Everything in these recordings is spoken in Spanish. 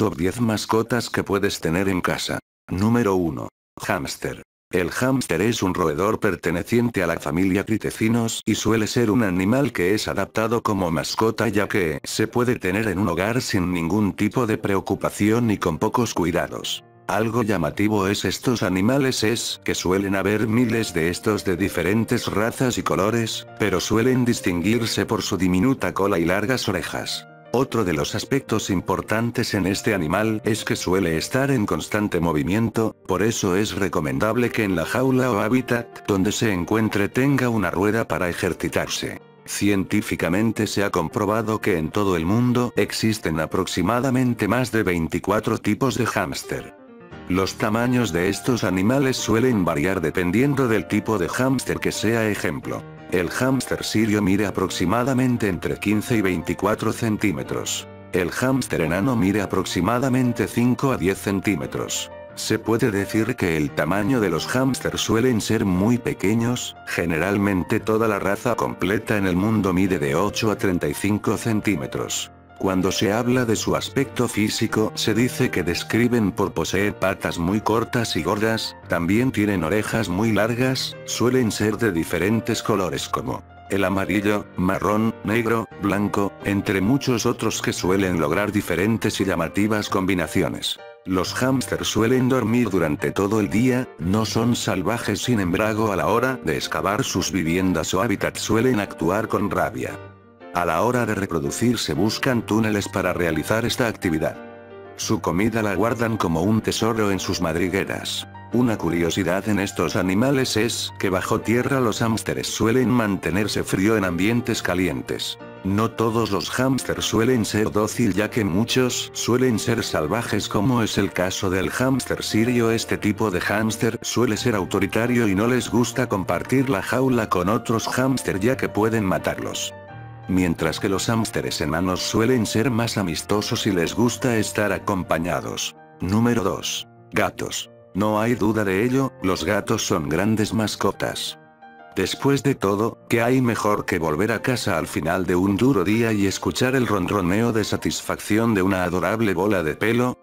Top 10 mascotas que puedes tener en casa. Número 1. Hámster. El hámster es un roedor perteneciente a la familia Critecinos y suele ser un animal que es adaptado como mascota ya que se puede tener en un hogar sin ningún tipo de preocupación y con pocos cuidados. Algo llamativo es estos animales es que suelen haber miles de estos de diferentes razas y colores, pero suelen distinguirse por su diminuta cola y largas orejas. Otro de los aspectos importantes en este animal es que suele estar en constante movimiento, por eso es recomendable que en la jaula o hábitat donde se encuentre tenga una rueda para ejercitarse. Científicamente se ha comprobado que en todo el mundo existen aproximadamente más de 24 tipos de hámster. Los tamaños de estos animales suelen variar dependiendo del tipo de hámster que sea ejemplo. El hámster sirio mide aproximadamente entre 15 y 24 centímetros. El hámster enano mide aproximadamente 5 a 10 centímetros. Se puede decir que el tamaño de los hámsters suelen ser muy pequeños, generalmente toda la raza completa en el mundo mide de 8 a 35 centímetros. Cuando se habla de su aspecto físico, se dice que describen por poseer patas muy cortas y gordas, también tienen orejas muy largas, suelen ser de diferentes colores como el amarillo, marrón, negro, blanco, entre muchos otros que suelen lograr diferentes y llamativas combinaciones. Los hámsters suelen dormir durante todo el día, no son salvajes sin embargo a la hora de excavar sus viviendas o hábitat suelen actuar con rabia. A la hora de reproducirse buscan túneles para realizar esta actividad. Su comida la guardan como un tesoro en sus madrigueras. Una curiosidad en estos animales es que bajo tierra los hámsteres suelen mantenerse frío en ambientes calientes. No todos los hámsters suelen ser dócil ya que muchos suelen ser salvajes como es el caso del hámster sirio. Este tipo de hámster suele ser autoritario y no les gusta compartir la jaula con otros hámster ya que pueden matarlos mientras que los hámsteres enanos suelen ser más amistosos y les gusta estar acompañados. Número 2. Gatos. No hay duda de ello, los gatos son grandes mascotas. Después de todo, ¿qué hay mejor que volver a casa al final de un duro día y escuchar el ronroneo de satisfacción de una adorable bola de pelo?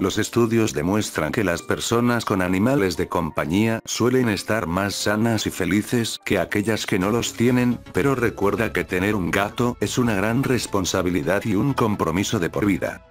Los estudios demuestran que las personas con animales de compañía suelen estar más sanas y felices que aquellas que no los tienen, pero recuerda que tener un gato es una gran responsabilidad y un compromiso de por vida.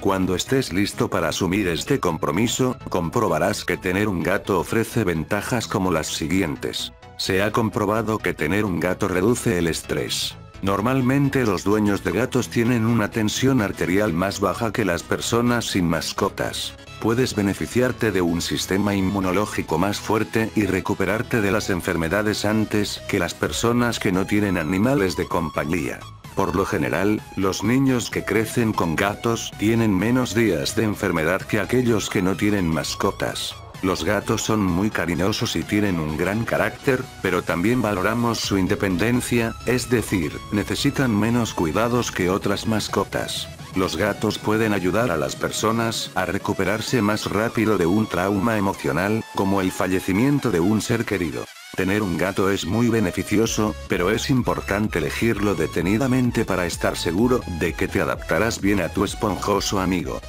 Cuando estés listo para asumir este compromiso, comprobarás que tener un gato ofrece ventajas como las siguientes. Se ha comprobado que tener un gato reduce el estrés Normalmente los dueños de gatos tienen una tensión arterial más baja que las personas sin mascotas. Puedes beneficiarte de un sistema inmunológico más fuerte y recuperarte de las enfermedades antes que las personas que no tienen animales de compañía. Por lo general, los niños que crecen con gatos tienen menos días de enfermedad que aquellos que no tienen mascotas. Los gatos son muy cariñosos y tienen un gran carácter, pero también valoramos su independencia, es decir, necesitan menos cuidados que otras mascotas. Los gatos pueden ayudar a las personas a recuperarse más rápido de un trauma emocional, como el fallecimiento de un ser querido. Tener un gato es muy beneficioso, pero es importante elegirlo detenidamente para estar seguro de que te adaptarás bien a tu esponjoso amigo.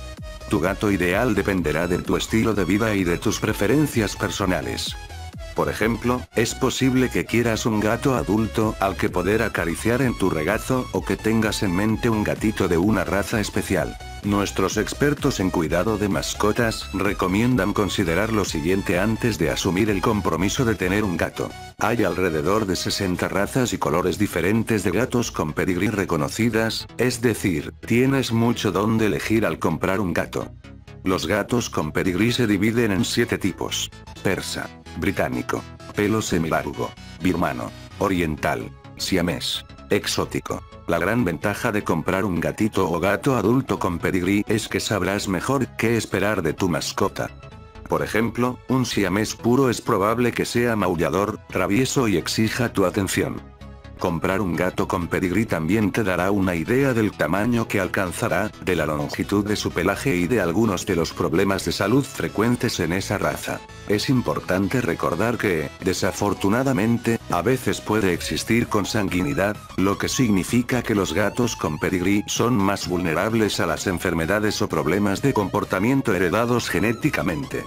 Tu gato ideal dependerá de tu estilo de vida y de tus preferencias personales. Por ejemplo, es posible que quieras un gato adulto al que poder acariciar en tu regazo o que tengas en mente un gatito de una raza especial. Nuestros expertos en cuidado de mascotas recomiendan considerar lo siguiente antes de asumir el compromiso de tener un gato. Hay alrededor de 60 razas y colores diferentes de gatos con pedigrí reconocidas, es decir, tienes mucho donde elegir al comprar un gato. Los gatos con pedigrí se dividen en 7 tipos. Persa, británico, pelo semilargo, birmano, oriental, siamés, Exótico. La gran ventaja de comprar un gatito o gato adulto con pedigrí es que sabrás mejor qué esperar de tu mascota. Por ejemplo, un siamés puro es probable que sea maullador, travieso y exija tu atención. Comprar un gato con pedigrí también te dará una idea del tamaño que alcanzará, de la longitud de su pelaje y de algunos de los problemas de salud frecuentes en esa raza. Es importante recordar que, desafortunadamente, a veces puede existir consanguinidad, lo que significa que los gatos con pedigrí son más vulnerables a las enfermedades o problemas de comportamiento heredados genéticamente.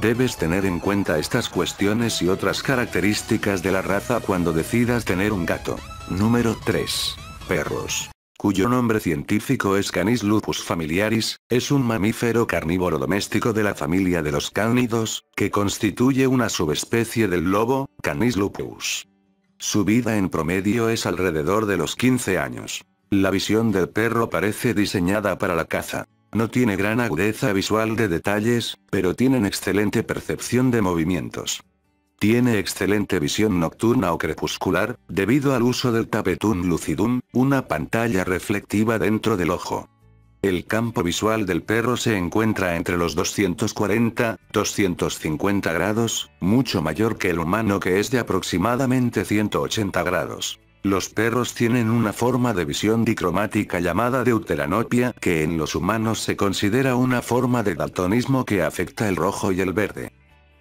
Debes tener en cuenta estas cuestiones y otras características de la raza cuando decidas tener un gato. Número 3. Perros cuyo nombre científico es Canis lupus familiaris, es un mamífero carnívoro doméstico de la familia de los cánidos, que constituye una subespecie del lobo, Canis lupus. Su vida en promedio es alrededor de los 15 años. La visión del perro parece diseñada para la caza. No tiene gran agudeza visual de detalles, pero tienen excelente percepción de movimientos. Tiene excelente visión nocturna o crepuscular, debido al uso del tapetum lucidum, una pantalla reflectiva dentro del ojo. El campo visual del perro se encuentra entre los 240-250 grados, mucho mayor que el humano que es de aproximadamente 180 grados. Los perros tienen una forma de visión dicromática llamada deuteranopia que en los humanos se considera una forma de daltonismo que afecta el rojo y el verde.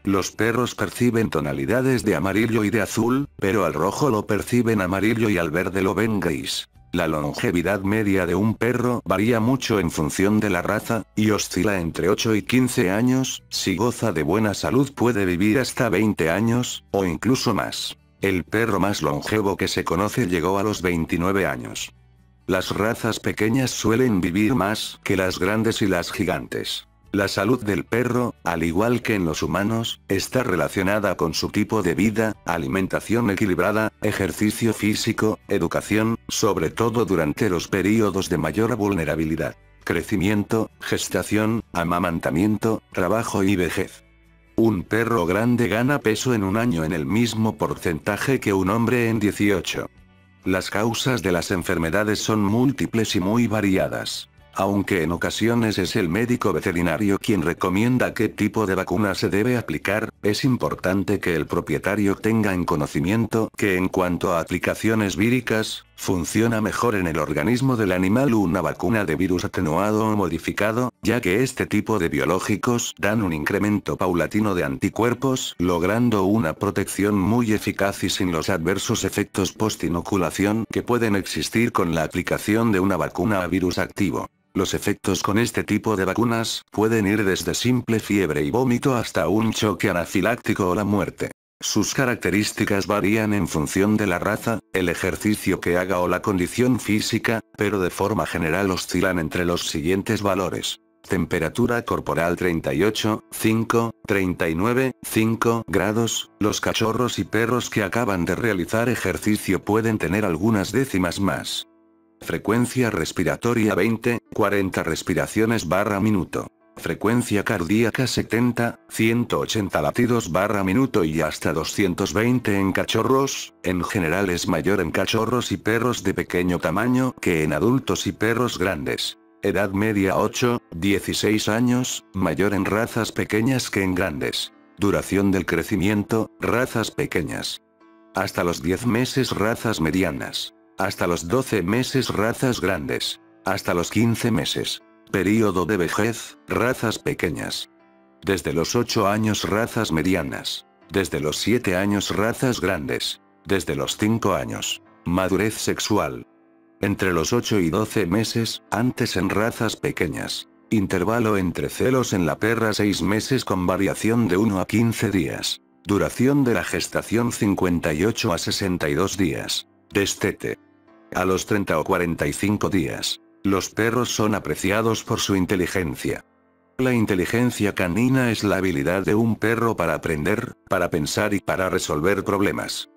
Los perros perciben tonalidades de amarillo y de azul, pero al rojo lo perciben amarillo y al verde lo ven gris. La longevidad media de un perro varía mucho en función de la raza, y oscila entre 8 y 15 años, si goza de buena salud puede vivir hasta 20 años, o incluso más. El perro más longevo que se conoce llegó a los 29 años. Las razas pequeñas suelen vivir más que las grandes y las gigantes. La salud del perro, al igual que en los humanos, está relacionada con su tipo de vida, alimentación equilibrada, ejercicio físico, educación, sobre todo durante los períodos de mayor vulnerabilidad, crecimiento, gestación, amamantamiento, trabajo y vejez. Un perro grande gana peso en un año en el mismo porcentaje que un hombre en 18. Las causas de las enfermedades son múltiples y muy variadas. Aunque en ocasiones es el médico veterinario quien recomienda qué tipo de vacuna se debe aplicar, es importante que el propietario tenga en conocimiento que en cuanto a aplicaciones víricas, funciona mejor en el organismo del animal una vacuna de virus atenuado o modificado, ya que este tipo de biológicos dan un incremento paulatino de anticuerpos, logrando una protección muy eficaz y sin los adversos efectos post-inoculación que pueden existir con la aplicación de una vacuna a virus activo. Los efectos con este tipo de vacunas pueden ir desde simple fiebre y vómito hasta un choque anafiláctico o la muerte. Sus características varían en función de la raza, el ejercicio que haga o la condición física, pero de forma general oscilan entre los siguientes valores. Temperatura corporal 38, 5, 39, 5 grados. Los cachorros y perros que acaban de realizar ejercicio pueden tener algunas décimas más. Frecuencia respiratoria 20, 40 respiraciones barra minuto. Frecuencia cardíaca 70, 180 latidos barra minuto y hasta 220 en cachorros, en general es mayor en cachorros y perros de pequeño tamaño que en adultos y perros grandes. Edad media 8, 16 años, mayor en razas pequeñas que en grandes. Duración del crecimiento, razas pequeñas. Hasta los 10 meses razas medianas. Hasta los 12 meses razas grandes. Hasta los 15 meses. Período de vejez, razas pequeñas. Desde los 8 años razas medianas. Desde los 7 años razas grandes. Desde los 5 años. Madurez sexual. Entre los 8 y 12 meses, antes en razas pequeñas. Intervalo entre celos en la perra 6 meses con variación de 1 a 15 días. Duración de la gestación 58 a 62 días. Destete. A los 30 o 45 días, los perros son apreciados por su inteligencia. La inteligencia canina es la habilidad de un perro para aprender, para pensar y para resolver problemas.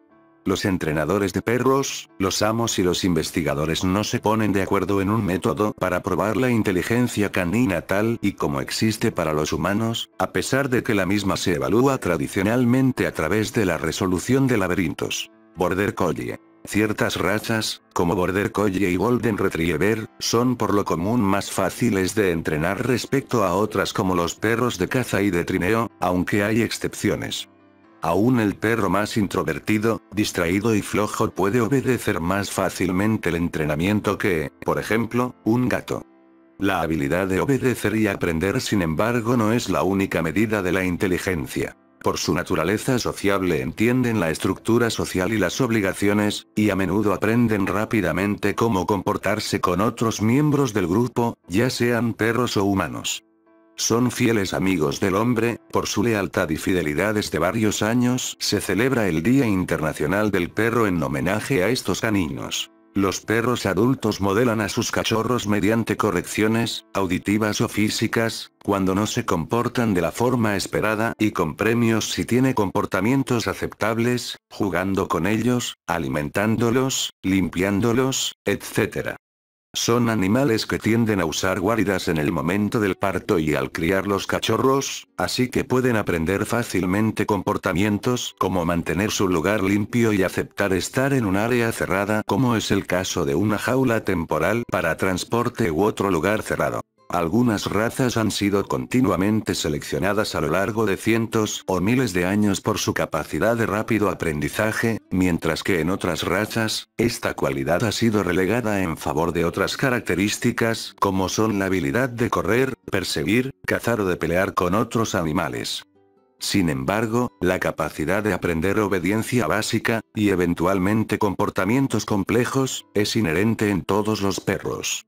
Los entrenadores de perros, los amos y los investigadores no se ponen de acuerdo en un método para probar la inteligencia canina tal y como existe para los humanos, a pesar de que la misma se evalúa tradicionalmente a través de la resolución de laberintos. Border Collie Ciertas razas, como Border Collie y Golden Retriever, son por lo común más fáciles de entrenar respecto a otras como los perros de caza y de trineo, aunque hay excepciones. Aún el perro más introvertido, distraído y flojo puede obedecer más fácilmente el entrenamiento que, por ejemplo, un gato. La habilidad de obedecer y aprender sin embargo no es la única medida de la inteligencia por su naturaleza sociable entienden la estructura social y las obligaciones, y a menudo aprenden rápidamente cómo comportarse con otros miembros del grupo, ya sean perros o humanos. Son fieles amigos del hombre, por su lealtad y fidelidad desde varios años se celebra el Día Internacional del Perro en homenaje a estos caninos. Los perros adultos modelan a sus cachorros mediante correcciones, auditivas o físicas, cuando no se comportan de la forma esperada y con premios si tiene comportamientos aceptables, jugando con ellos, alimentándolos, limpiándolos, etc. Son animales que tienden a usar guaridas en el momento del parto y al criar los cachorros, así que pueden aprender fácilmente comportamientos como mantener su lugar limpio y aceptar estar en un área cerrada como es el caso de una jaula temporal para transporte u otro lugar cerrado. Algunas razas han sido continuamente seleccionadas a lo largo de cientos o miles de años por su capacidad de rápido aprendizaje, mientras que en otras razas, esta cualidad ha sido relegada en favor de otras características como son la habilidad de correr, perseguir, cazar o de pelear con otros animales. Sin embargo, la capacidad de aprender obediencia básica, y eventualmente comportamientos complejos, es inherente en todos los perros.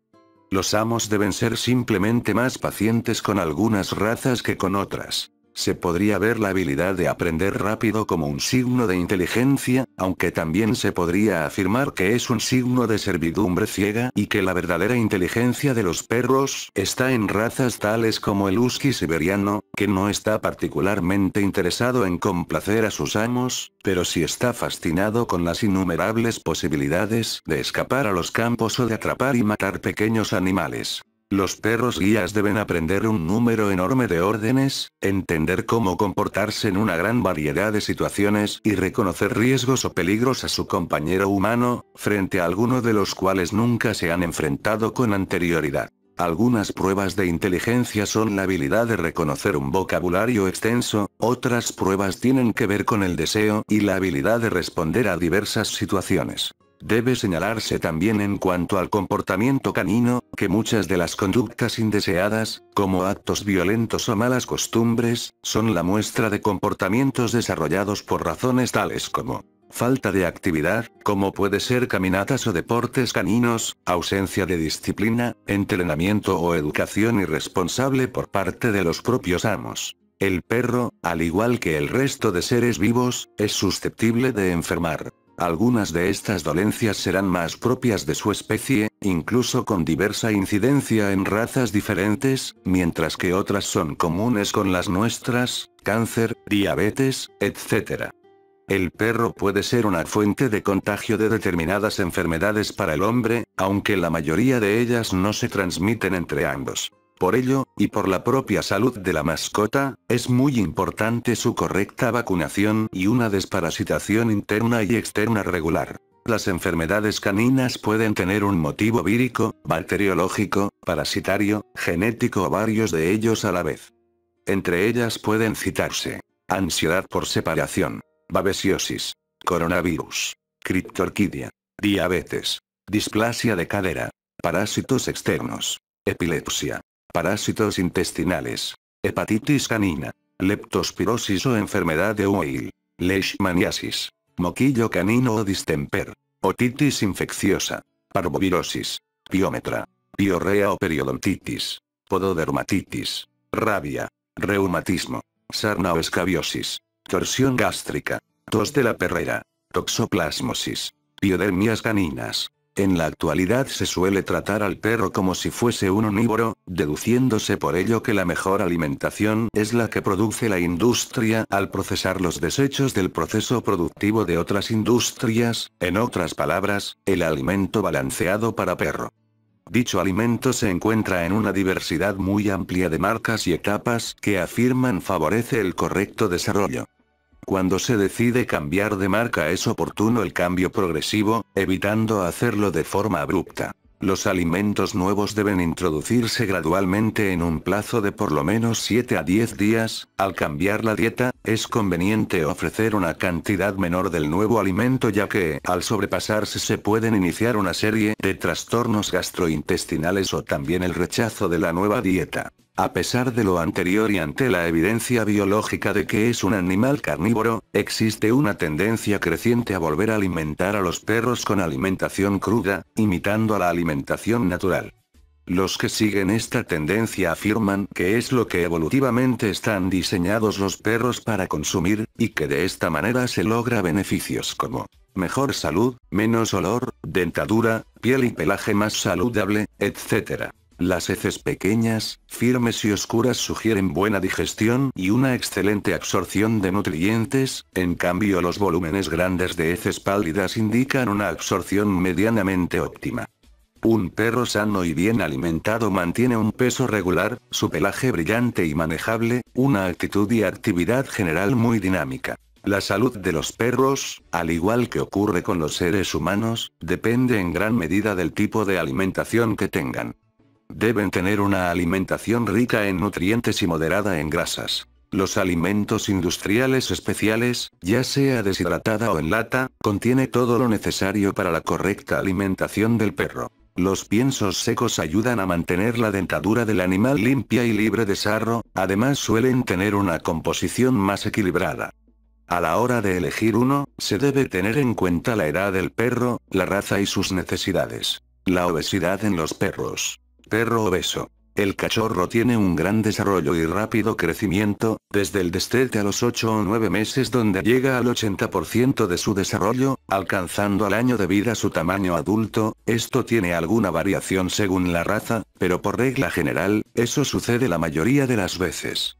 Los amos deben ser simplemente más pacientes con algunas razas que con otras. Se podría ver la habilidad de aprender rápido como un signo de inteligencia, aunque también se podría afirmar que es un signo de servidumbre ciega y que la verdadera inteligencia de los perros está en razas tales como el husky siberiano, que no está particularmente interesado en complacer a sus amos, pero sí está fascinado con las innumerables posibilidades de escapar a los campos o de atrapar y matar pequeños animales. Los perros guías deben aprender un número enorme de órdenes, entender cómo comportarse en una gran variedad de situaciones y reconocer riesgos o peligros a su compañero humano, frente a alguno de los cuales nunca se han enfrentado con anterioridad. Algunas pruebas de inteligencia son la habilidad de reconocer un vocabulario extenso, otras pruebas tienen que ver con el deseo y la habilidad de responder a diversas situaciones. Debe señalarse también en cuanto al comportamiento canino, que muchas de las conductas indeseadas, como actos violentos o malas costumbres, son la muestra de comportamientos desarrollados por razones tales como falta de actividad, como puede ser caminatas o deportes caninos, ausencia de disciplina, entrenamiento o educación irresponsable por parte de los propios amos. El perro, al igual que el resto de seres vivos, es susceptible de enfermar. Algunas de estas dolencias serán más propias de su especie, incluso con diversa incidencia en razas diferentes, mientras que otras son comunes con las nuestras, cáncer, diabetes, etc. El perro puede ser una fuente de contagio de determinadas enfermedades para el hombre, aunque la mayoría de ellas no se transmiten entre ambos. Por ello, y por la propia salud de la mascota, es muy importante su correcta vacunación y una desparasitación interna y externa regular. Las enfermedades caninas pueden tener un motivo vírico, bacteriológico, parasitario, genético o varios de ellos a la vez. Entre ellas pueden citarse ansiedad por separación, babesiosis, coronavirus, criptorquidia, diabetes, displasia de cadera, parásitos externos, epilepsia, Parásitos intestinales. Hepatitis canina. Leptospirosis o enfermedad de Weil. Leishmaniasis. Moquillo canino o distemper. Otitis infecciosa. Parvovirosis. Piómetra. Piorrea o periodontitis. Pododermatitis. Rabia. Reumatismo. Sarna o escabiosis. Torsión gástrica. Tos de la perrera. Toxoplasmosis. Piodermias caninas. En la actualidad se suele tratar al perro como si fuese un onívoro, deduciéndose por ello que la mejor alimentación es la que produce la industria al procesar los desechos del proceso productivo de otras industrias, en otras palabras, el alimento balanceado para perro. Dicho alimento se encuentra en una diversidad muy amplia de marcas y etapas que afirman favorece el correcto desarrollo. Cuando se decide cambiar de marca es oportuno el cambio progresivo, evitando hacerlo de forma abrupta. Los alimentos nuevos deben introducirse gradualmente en un plazo de por lo menos 7 a 10 días. Al cambiar la dieta, es conveniente ofrecer una cantidad menor del nuevo alimento ya que, al sobrepasarse se pueden iniciar una serie de trastornos gastrointestinales o también el rechazo de la nueva dieta. A pesar de lo anterior y ante la evidencia biológica de que es un animal carnívoro, existe una tendencia creciente a volver a alimentar a los perros con alimentación cruda, imitando a la alimentación natural. Los que siguen esta tendencia afirman que es lo que evolutivamente están diseñados los perros para consumir, y que de esta manera se logra beneficios como mejor salud, menos olor, dentadura, piel y pelaje más saludable, etc. Las heces pequeñas, firmes y oscuras sugieren buena digestión y una excelente absorción de nutrientes, en cambio los volúmenes grandes de heces pálidas indican una absorción medianamente óptima. Un perro sano y bien alimentado mantiene un peso regular, su pelaje brillante y manejable, una actitud y actividad general muy dinámica. La salud de los perros, al igual que ocurre con los seres humanos, depende en gran medida del tipo de alimentación que tengan. Deben tener una alimentación rica en nutrientes y moderada en grasas. Los alimentos industriales especiales, ya sea deshidratada o en lata, contiene todo lo necesario para la correcta alimentación del perro. Los piensos secos ayudan a mantener la dentadura del animal limpia y libre de sarro, además suelen tener una composición más equilibrada. A la hora de elegir uno, se debe tener en cuenta la edad del perro, la raza y sus necesidades. La obesidad en los perros perro obeso. El cachorro tiene un gran desarrollo y rápido crecimiento, desde el destete a los 8 o 9 meses donde llega al 80% de su desarrollo, alcanzando al año de vida su tamaño adulto, esto tiene alguna variación según la raza, pero por regla general, eso sucede la mayoría de las veces.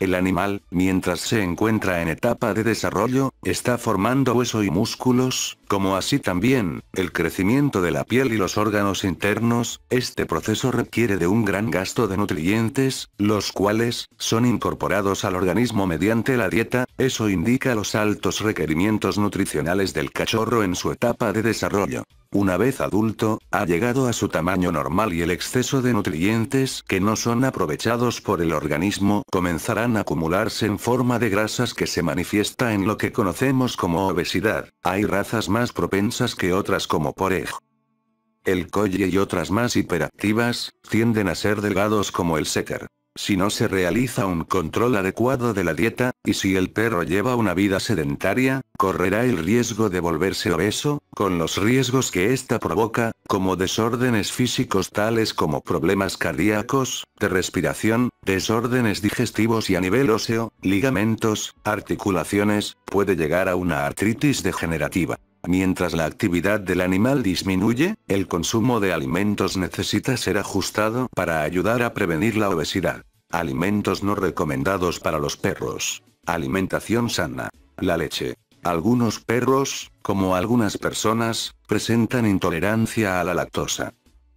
El animal, mientras se encuentra en etapa de desarrollo, está formando hueso y músculos, como así también, el crecimiento de la piel y los órganos internos, este proceso requiere de un gran gasto de nutrientes, los cuales, son incorporados al organismo mediante la dieta, eso indica los altos requerimientos nutricionales del cachorro en su etapa de desarrollo. Una vez adulto, ha llegado a su tamaño normal y el exceso de nutrientes que no son aprovechados por el organismo comenzarán a acumularse en forma de grasas que se manifiesta en lo que conocemos como obesidad. Hay razas propensas que otras como por el colle y otras más hiperactivas, tienden a ser delgados como el setter Si no se realiza un control adecuado de la dieta, y si el perro lleva una vida sedentaria, correrá el riesgo de volverse obeso, con los riesgos que ésta provoca, como desórdenes físicos tales como problemas cardíacos, de respiración, desórdenes digestivos y a nivel óseo, ligamentos, articulaciones, puede llegar a una artritis degenerativa. Mientras la actividad del animal disminuye, el consumo de alimentos necesita ser ajustado para ayudar a prevenir la obesidad. Alimentos no recomendados para los perros. Alimentación sana. La leche. Algunos perros, como algunas personas, presentan intolerancia a la lactosa.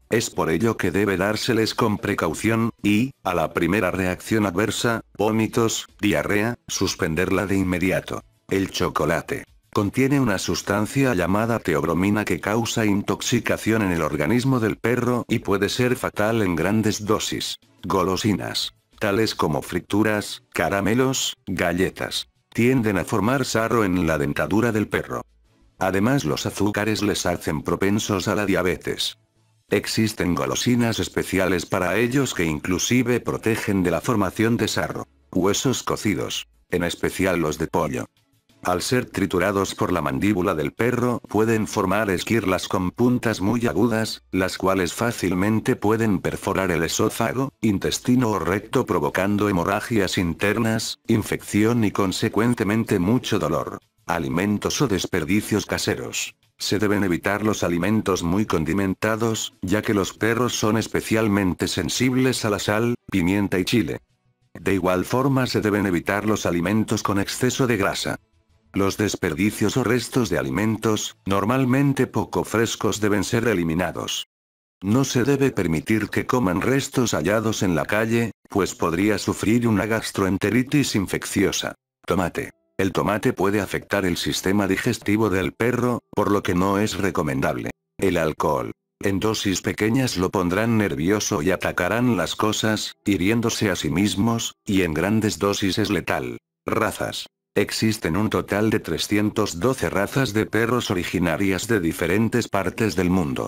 Es por ello que debe dárseles con precaución, y, a la primera reacción adversa, vómitos, diarrea, suspenderla de inmediato. El chocolate. Contiene una sustancia llamada teobromina que causa intoxicación en el organismo del perro y puede ser fatal en grandes dosis. Golosinas, tales como frituras, caramelos, galletas, tienden a formar sarro en la dentadura del perro. Además los azúcares les hacen propensos a la diabetes. Existen golosinas especiales para ellos que inclusive protegen de la formación de sarro. Huesos cocidos, en especial los de pollo al ser triturados por la mandíbula del perro pueden formar esquirlas con puntas muy agudas, las cuales fácilmente pueden perforar el esófago, intestino o recto provocando hemorragias internas, infección y consecuentemente mucho dolor. Alimentos o desperdicios caseros. Se deben evitar los alimentos muy condimentados, ya que los perros son especialmente sensibles a la sal, pimienta y chile. De igual forma se deben evitar los alimentos con exceso de grasa. Los desperdicios o restos de alimentos, normalmente poco frescos, deben ser eliminados. No se debe permitir que coman restos hallados en la calle, pues podría sufrir una gastroenteritis infecciosa. Tomate. El tomate puede afectar el sistema digestivo del perro, por lo que no es recomendable. El alcohol. En dosis pequeñas lo pondrán nervioso y atacarán las cosas, hiriéndose a sí mismos, y en grandes dosis es letal. Razas. Existen un total de 312 razas de perros originarias de diferentes partes del mundo.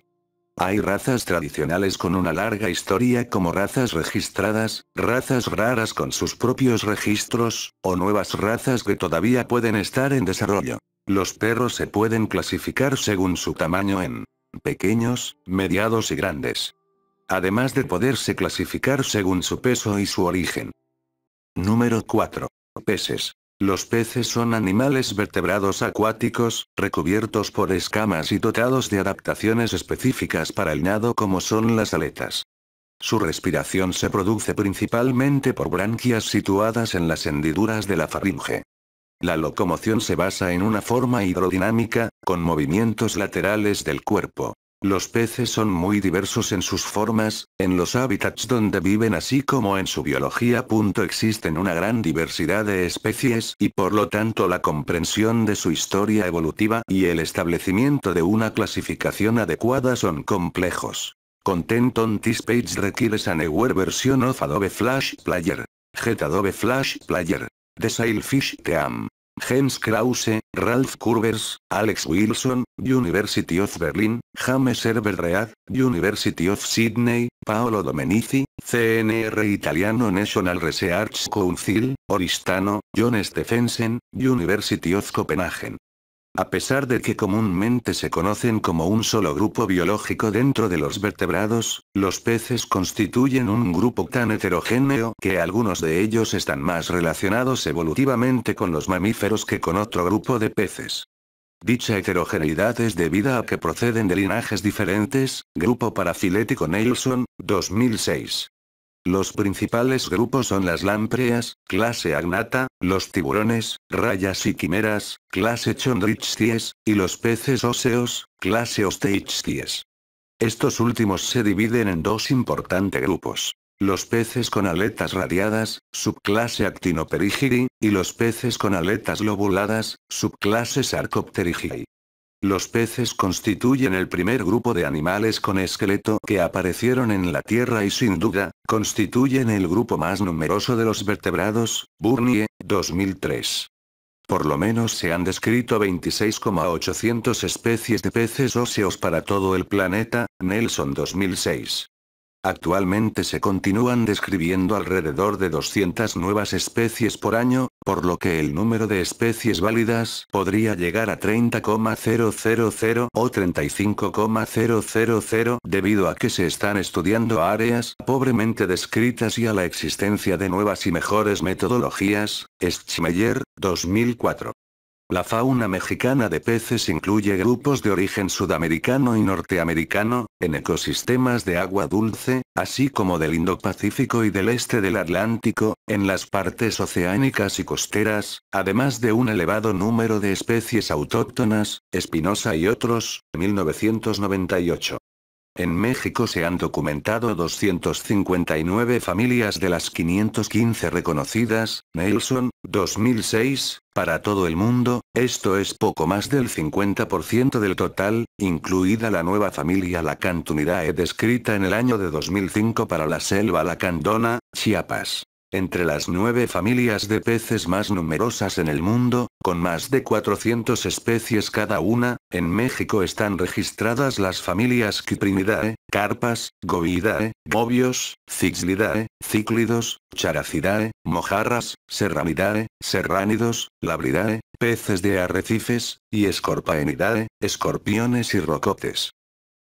Hay razas tradicionales con una larga historia como razas registradas, razas raras con sus propios registros, o nuevas razas que todavía pueden estar en desarrollo. Los perros se pueden clasificar según su tamaño en pequeños, mediados y grandes. Además de poderse clasificar según su peso y su origen. Número 4. Peces. Los peces son animales vertebrados acuáticos, recubiertos por escamas y dotados de adaptaciones específicas para el nado como son las aletas. Su respiración se produce principalmente por branquias situadas en las hendiduras de la faringe. La locomoción se basa en una forma hidrodinámica, con movimientos laterales del cuerpo, los peces son muy diversos en sus formas, en los hábitats donde viven así como en su biología. Existen una gran diversidad de especies y por lo tanto la comprensión de su historia evolutiva y el establecimiento de una clasificación adecuada son complejos. Content on this page requires an aware version of Adobe Flash Player. Get Adobe Flash Player. The Sailfish Team. James Krause, Ralph Kurvers, Alex Wilson, University of Berlin, James Herbert Read, University of Sydney, Paolo Domenici, CNR Italiano National Research Council, Oristano, John Stephensen, University of Copenhagen. A pesar de que comúnmente se conocen como un solo grupo biológico dentro de los vertebrados, los peces constituyen un grupo tan heterogéneo que algunos de ellos están más relacionados evolutivamente con los mamíferos que con otro grupo de peces. Dicha heterogeneidad es debida a que proceden de linajes diferentes, grupo parafilético Nelson, 2006. Los principales grupos son las lampreas, clase agnata, los tiburones, rayas y quimeras, clase Chondrichthyes) y los peces óseos, clase Osteichthyes). Estos últimos se dividen en dos importantes grupos. Los peces con aletas radiadas, subclase Actinoperigiri, y los peces con aletas lobuladas, subclase Sarcopterygii. Los peces constituyen el primer grupo de animales con esqueleto que aparecieron en la Tierra y sin duda, constituyen el grupo más numeroso de los vertebrados, Burnie, 2003. Por lo menos se han descrito 26,800 especies de peces óseos para todo el planeta, Nelson 2006. Actualmente se continúan describiendo alrededor de 200 nuevas especies por año, por lo que el número de especies válidas podría llegar a 30,000 o 35,000 debido a que se están estudiando áreas pobremente descritas y a la existencia de nuevas y mejores metodologías, Schmeyer, 2004. La fauna mexicana de peces incluye grupos de origen sudamericano y norteamericano, en ecosistemas de agua dulce, así como del Indo-Pacífico y del este del Atlántico, en las partes oceánicas y costeras, además de un elevado número de especies autóctonas, Espinosa y otros, 1998. En México se han documentado 259 familias de las 515 reconocidas, Nelson, 2006, para todo el mundo, esto es poco más del 50% del total, incluida la nueva familia Lacantunidae descrita en el año de 2005 para la selva lacandona, Chiapas. Entre las nueve familias de peces más numerosas en el mundo, con más de 400 especies cada una, en México están registradas las familias Cyprinidae, Carpas, Goidae, Bobios, Cixlidae, Cíclidos, Characidae, Mojarras, Serranidae, Serránidos, Labridae, peces de arrecifes, y Escorpaenidae, escorpiones y rocotes.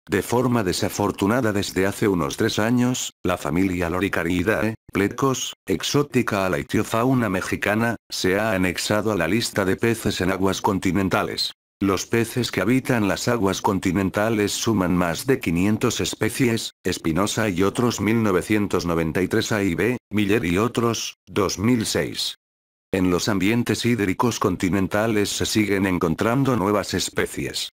De forma desafortunada desde hace unos tres años, la familia Loricariidae, ¿eh? plecos, exótica a la itiofauna mexicana, se ha anexado a la lista de peces en aguas continentales. Los peces que habitan las aguas continentales suman más de 500 especies, Espinosa y otros 1993 A y B, Miller y otros, 2006. En los ambientes hídricos continentales se siguen encontrando nuevas especies.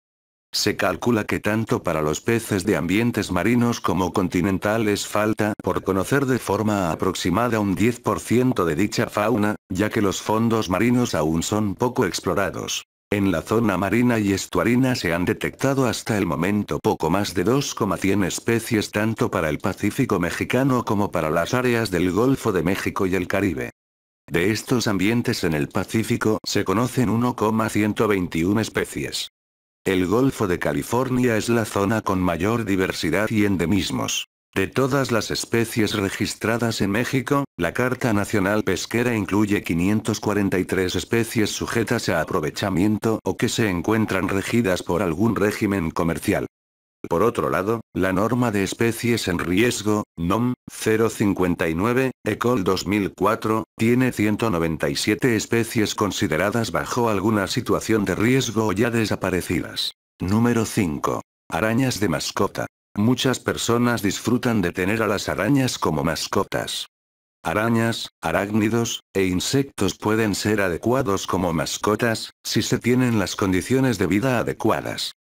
Se calcula que tanto para los peces de ambientes marinos como continentales falta por conocer de forma aproximada un 10% de dicha fauna, ya que los fondos marinos aún son poco explorados. En la zona marina y estuarina se han detectado hasta el momento poco más de 2,100 especies tanto para el Pacífico mexicano como para las áreas del Golfo de México y el Caribe. De estos ambientes en el Pacífico se conocen 1,121 especies. El Golfo de California es la zona con mayor diversidad y endemismos. De todas las especies registradas en México, la Carta Nacional Pesquera incluye 543 especies sujetas a aprovechamiento o que se encuentran regidas por algún régimen comercial. Por otro lado, la norma de especies en riesgo, NOM 059, ECOL 2004, tiene 197 especies consideradas bajo alguna situación de riesgo o ya desaparecidas. Número 5. Arañas de mascota. Muchas personas disfrutan de tener a las arañas como mascotas. Arañas, arácnidos, e insectos pueden ser adecuados como mascotas, si se tienen las condiciones de vida adecuadas.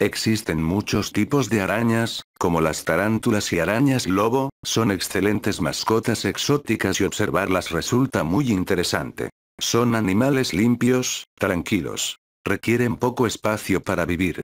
Existen muchos tipos de arañas, como las tarántulas y arañas lobo, son excelentes mascotas exóticas y observarlas resulta muy interesante. Son animales limpios, tranquilos. Requieren poco espacio para vivir.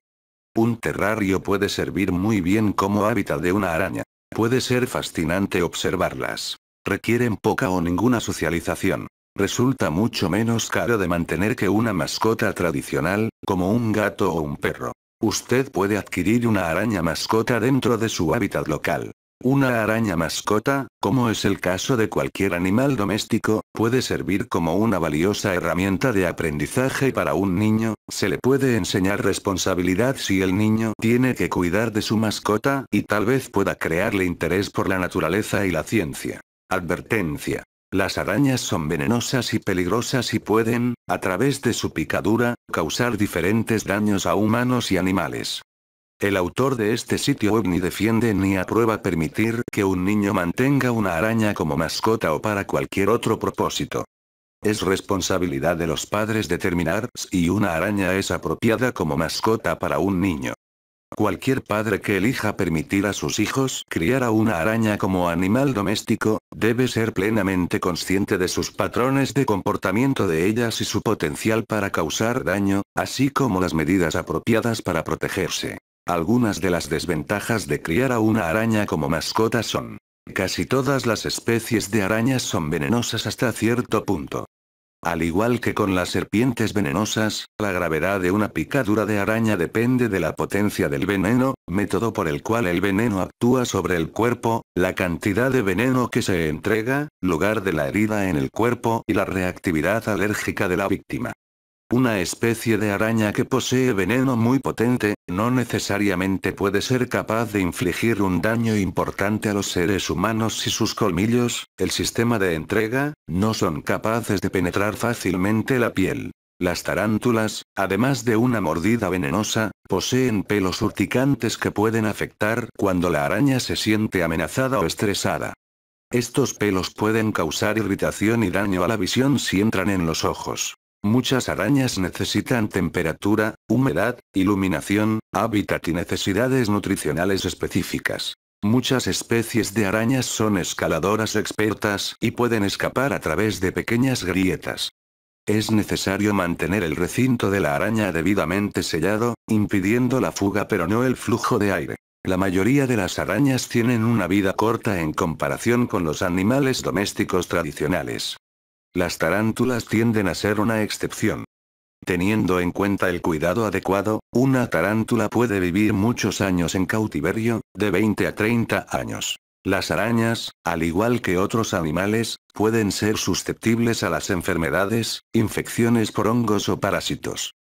Un terrario puede servir muy bien como hábitat de una araña. Puede ser fascinante observarlas. Requieren poca o ninguna socialización. Resulta mucho menos caro de mantener que una mascota tradicional, como un gato o un perro. Usted puede adquirir una araña mascota dentro de su hábitat local. Una araña mascota, como es el caso de cualquier animal doméstico, puede servir como una valiosa herramienta de aprendizaje para un niño, se le puede enseñar responsabilidad si el niño tiene que cuidar de su mascota, y tal vez pueda crearle interés por la naturaleza y la ciencia. Advertencia. Las arañas son venenosas y peligrosas y pueden, a través de su picadura, causar diferentes daños a humanos y animales. El autor de este sitio web ni defiende ni aprueba permitir que un niño mantenga una araña como mascota o para cualquier otro propósito. Es responsabilidad de los padres determinar si una araña es apropiada como mascota para un niño. Cualquier padre que elija permitir a sus hijos criar a una araña como animal doméstico, debe ser plenamente consciente de sus patrones de comportamiento de ellas y su potencial para causar daño, así como las medidas apropiadas para protegerse. Algunas de las desventajas de criar a una araña como mascota son. Casi todas las especies de arañas son venenosas hasta cierto punto. Al igual que con las serpientes venenosas, la gravedad de una picadura de araña depende de la potencia del veneno, método por el cual el veneno actúa sobre el cuerpo, la cantidad de veneno que se entrega, lugar de la herida en el cuerpo y la reactividad alérgica de la víctima. Una especie de araña que posee veneno muy potente, no necesariamente puede ser capaz de infligir un daño importante a los seres humanos si sus colmillos, el sistema de entrega, no son capaces de penetrar fácilmente la piel. Las tarántulas, además de una mordida venenosa, poseen pelos urticantes que pueden afectar cuando la araña se siente amenazada o estresada. Estos pelos pueden causar irritación y daño a la visión si entran en los ojos. Muchas arañas necesitan temperatura, humedad, iluminación, hábitat y necesidades nutricionales específicas. Muchas especies de arañas son escaladoras expertas y pueden escapar a través de pequeñas grietas. Es necesario mantener el recinto de la araña debidamente sellado, impidiendo la fuga pero no el flujo de aire. La mayoría de las arañas tienen una vida corta en comparación con los animales domésticos tradicionales. Las tarántulas tienden a ser una excepción. Teniendo en cuenta el cuidado adecuado, una tarántula puede vivir muchos años en cautiverio, de 20 a 30 años. Las arañas, al igual que otros animales, pueden ser susceptibles a las enfermedades, infecciones por hongos o parásitos.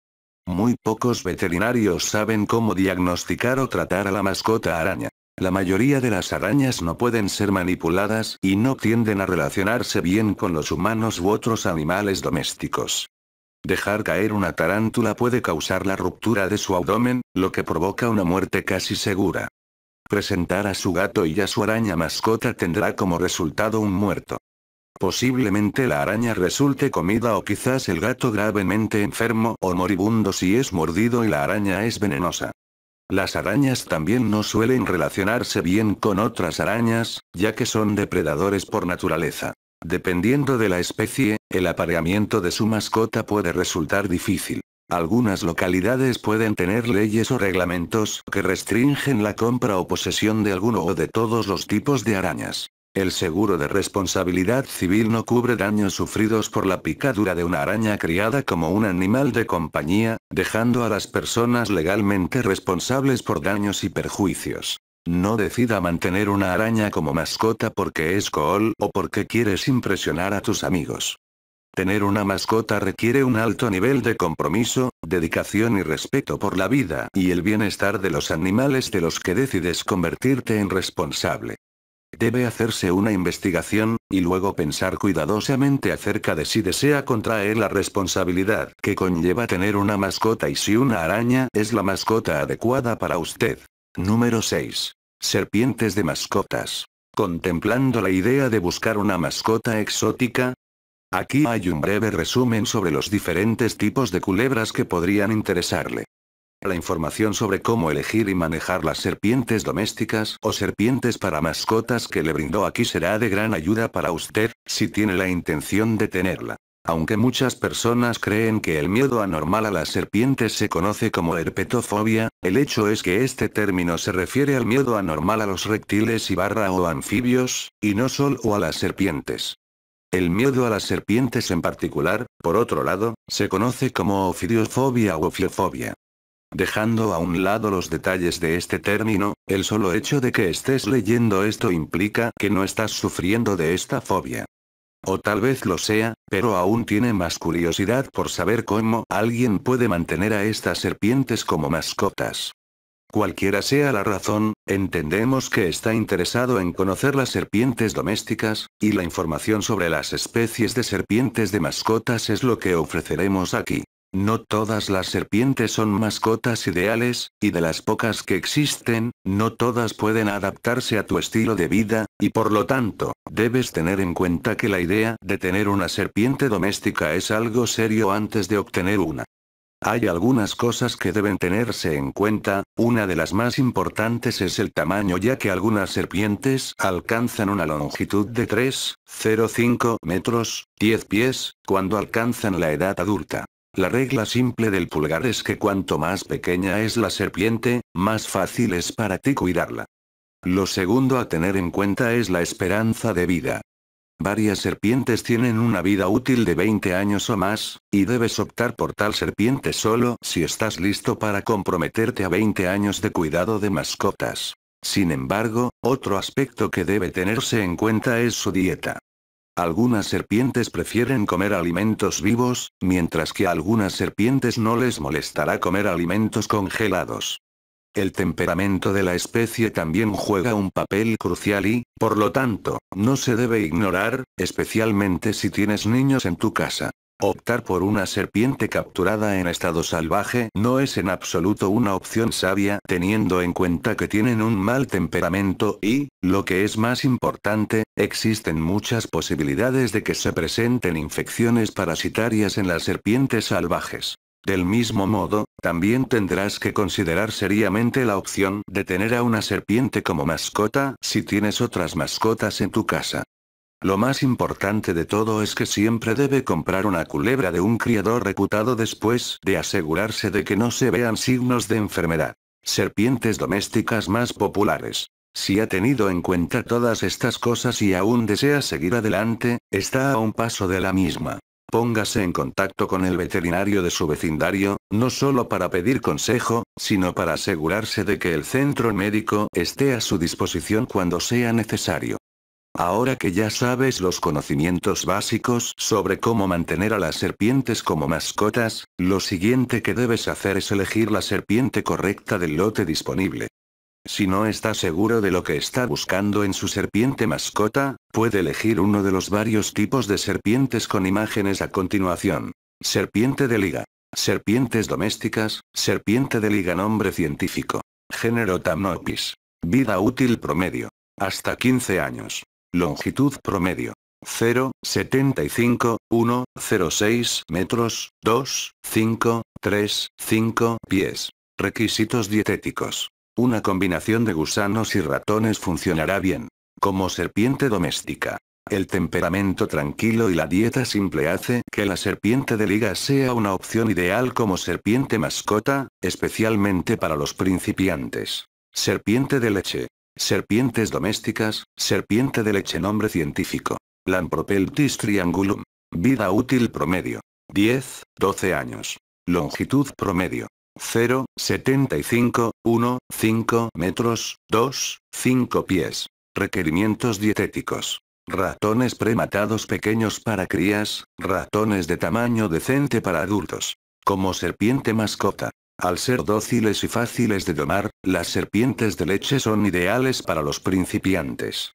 Muy pocos veterinarios saben cómo diagnosticar o tratar a la mascota araña. La mayoría de las arañas no pueden ser manipuladas y no tienden a relacionarse bien con los humanos u otros animales domésticos. Dejar caer una tarántula puede causar la ruptura de su abdomen, lo que provoca una muerte casi segura. Presentar a su gato y a su araña mascota tendrá como resultado un muerto. Posiblemente la araña resulte comida o quizás el gato gravemente enfermo o moribundo si es mordido y la araña es venenosa. Las arañas también no suelen relacionarse bien con otras arañas, ya que son depredadores por naturaleza. Dependiendo de la especie, el apareamiento de su mascota puede resultar difícil. Algunas localidades pueden tener leyes o reglamentos que restringen la compra o posesión de alguno o de todos los tipos de arañas. El seguro de responsabilidad civil no cubre daños sufridos por la picadura de una araña criada como un animal de compañía, dejando a las personas legalmente responsables por daños y perjuicios. No decida mantener una araña como mascota porque es cool o porque quieres impresionar a tus amigos. Tener una mascota requiere un alto nivel de compromiso, dedicación y respeto por la vida y el bienestar de los animales de los que decides convertirte en responsable. Debe hacerse una investigación, y luego pensar cuidadosamente acerca de si desea contraer la responsabilidad que conlleva tener una mascota y si una araña es la mascota adecuada para usted. Número 6. Serpientes de mascotas. Contemplando la idea de buscar una mascota exótica, Aquí hay un breve resumen sobre los diferentes tipos de culebras que podrían interesarle. La información sobre cómo elegir y manejar las serpientes domésticas o serpientes para mascotas que le brindó aquí será de gran ayuda para usted, si tiene la intención de tenerla. Aunque muchas personas creen que el miedo anormal a las serpientes se conoce como herpetofobia, el hecho es que este término se refiere al miedo anormal a los reptiles y barra o anfibios, y no solo a las serpientes. El miedo a las serpientes en particular, por otro lado, se conoce como ofidiofobia o ofiofobia. Dejando a un lado los detalles de este término, el solo hecho de que estés leyendo esto implica que no estás sufriendo de esta fobia. O tal vez lo sea, pero aún tiene más curiosidad por saber cómo alguien puede mantener a estas serpientes como mascotas. Cualquiera sea la razón, entendemos que está interesado en conocer las serpientes domésticas, y la información sobre las especies de serpientes de mascotas es lo que ofreceremos aquí. No todas las serpientes son mascotas ideales, y de las pocas que existen, no todas pueden adaptarse a tu estilo de vida, y por lo tanto, debes tener en cuenta que la idea de tener una serpiente doméstica es algo serio antes de obtener una. Hay algunas cosas que deben tenerse en cuenta, una de las más importantes es el tamaño ya que algunas serpientes alcanzan una longitud de 3,05 metros, 10 pies, cuando alcanzan la edad adulta. La regla simple del pulgar es que cuanto más pequeña es la serpiente, más fácil es para ti cuidarla. Lo segundo a tener en cuenta es la esperanza de vida. Varias serpientes tienen una vida útil de 20 años o más, y debes optar por tal serpiente solo si estás listo para comprometerte a 20 años de cuidado de mascotas. Sin embargo, otro aspecto que debe tenerse en cuenta es su dieta. Algunas serpientes prefieren comer alimentos vivos, mientras que a algunas serpientes no les molestará comer alimentos congelados. El temperamento de la especie también juega un papel crucial y, por lo tanto, no se debe ignorar, especialmente si tienes niños en tu casa. Optar por una serpiente capturada en estado salvaje no es en absoluto una opción sabia teniendo en cuenta que tienen un mal temperamento y, lo que es más importante, existen muchas posibilidades de que se presenten infecciones parasitarias en las serpientes salvajes. Del mismo modo, también tendrás que considerar seriamente la opción de tener a una serpiente como mascota si tienes otras mascotas en tu casa. Lo más importante de todo es que siempre debe comprar una culebra de un criador reputado después de asegurarse de que no se vean signos de enfermedad. Serpientes domésticas más populares. Si ha tenido en cuenta todas estas cosas y aún desea seguir adelante, está a un paso de la misma. Póngase en contacto con el veterinario de su vecindario, no solo para pedir consejo, sino para asegurarse de que el centro médico esté a su disposición cuando sea necesario. Ahora que ya sabes los conocimientos básicos sobre cómo mantener a las serpientes como mascotas, lo siguiente que debes hacer es elegir la serpiente correcta del lote disponible. Si no está seguro de lo que está buscando en su serpiente mascota, puede elegir uno de los varios tipos de serpientes con imágenes a continuación. Serpiente de liga. Serpientes domésticas, serpiente de liga nombre científico. Género Tamnopis. Vida útil promedio. Hasta 15 años. Longitud promedio. 0 1,06 metros, 2, 5, 3, 5 pies. Requisitos dietéticos. Una combinación de gusanos y ratones funcionará bien. Como serpiente doméstica. El temperamento tranquilo y la dieta simple hace que la serpiente de liga sea una opción ideal como serpiente mascota, especialmente para los principiantes. Serpiente de leche. Serpientes domésticas, serpiente de leche nombre científico. Lampropeltis triangulum. Vida útil promedio. 10, 12 años. Longitud promedio. 0, 75, 1, 5 metros, 2, 5 pies. Requerimientos dietéticos. Ratones prematados pequeños para crías, ratones de tamaño decente para adultos. Como serpiente mascota. Al ser dóciles y fáciles de domar, las serpientes de leche son ideales para los principiantes.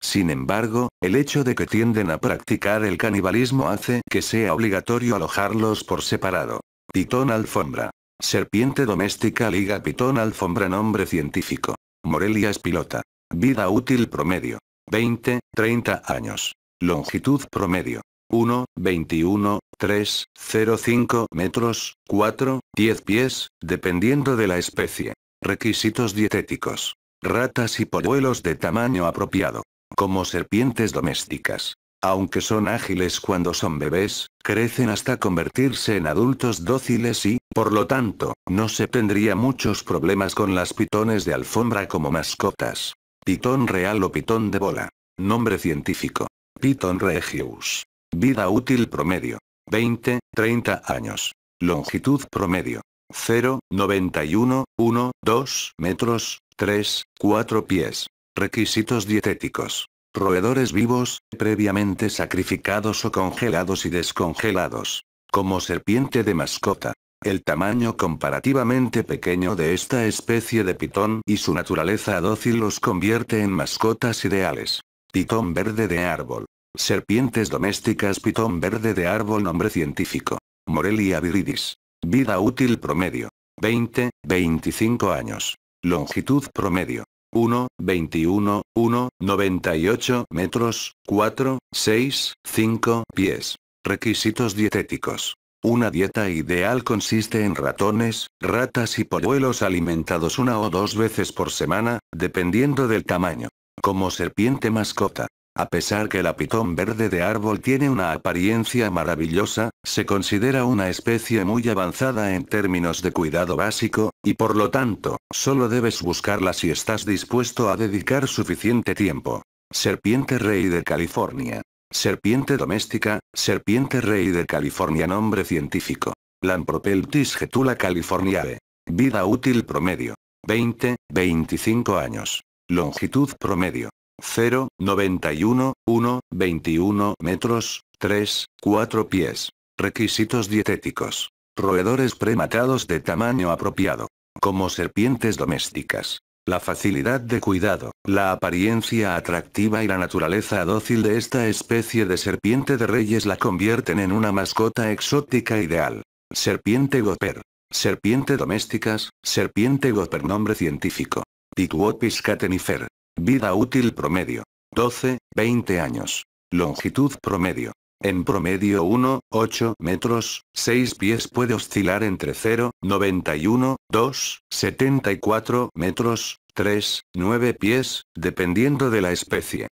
Sin embargo, el hecho de que tienden a practicar el canibalismo hace que sea obligatorio alojarlos por separado. Pitón alfombra. Serpiente doméstica Liga Pitón alfombra Nombre científico. Morelia pilota. Vida útil promedio. 20, 30 años. Longitud promedio. 1, 21, 3, 0,5 metros, 4, 10 pies, dependiendo de la especie. Requisitos dietéticos. Ratas y polluelos de tamaño apropiado. Como serpientes domésticas. Aunque son ágiles cuando son bebés, crecen hasta convertirse en adultos dóciles y, por lo tanto, no se tendría muchos problemas con las pitones de alfombra como mascotas. Pitón real o pitón de bola. Nombre científico. Pitón regius. Vida útil promedio. 20, 30 años. Longitud promedio. 0, 91, 1, 2 metros, 3, 4 pies. Requisitos dietéticos. Roedores vivos, previamente sacrificados o congelados y descongelados. Como serpiente de mascota. El tamaño comparativamente pequeño de esta especie de pitón y su naturaleza dócil los convierte en mascotas ideales. Pitón verde de árbol. Serpientes domésticas pitón verde de árbol nombre científico. Morelia viridis. Vida útil promedio. 20, 25 años. Longitud promedio. 1, 21, 1, 98 metros, 4, 6, 5 pies. Requisitos dietéticos. Una dieta ideal consiste en ratones, ratas y polluelos alimentados una o dos veces por semana, dependiendo del tamaño. Como serpiente mascota, a pesar que la pitón verde de árbol tiene una apariencia maravillosa, se considera una especie muy avanzada en términos de cuidado básico, y por lo tanto, solo debes buscarla si estás dispuesto a dedicar suficiente tiempo. Serpiente Rey de California. Serpiente doméstica, serpiente rey de California Nombre científico. Lampropeltis getula californiae. Vida útil promedio. 20, 25 años. Longitud promedio. 0, 91, 1, 21 metros, 3, 4 pies. Requisitos dietéticos. Roedores prematados de tamaño apropiado. Como serpientes domésticas. La facilidad de cuidado, la apariencia atractiva y la naturaleza dócil de esta especie de serpiente de reyes la convierten en una mascota exótica ideal. Serpiente goper. Serpiente domésticas, serpiente goper nombre científico. Pituopis catenifer. Vida útil promedio. 12, 20 años. Longitud promedio. En promedio 1, 8 metros, 6 pies puede oscilar entre 0, 91, 2, 74 metros, 3, 9 pies, dependiendo de la especie.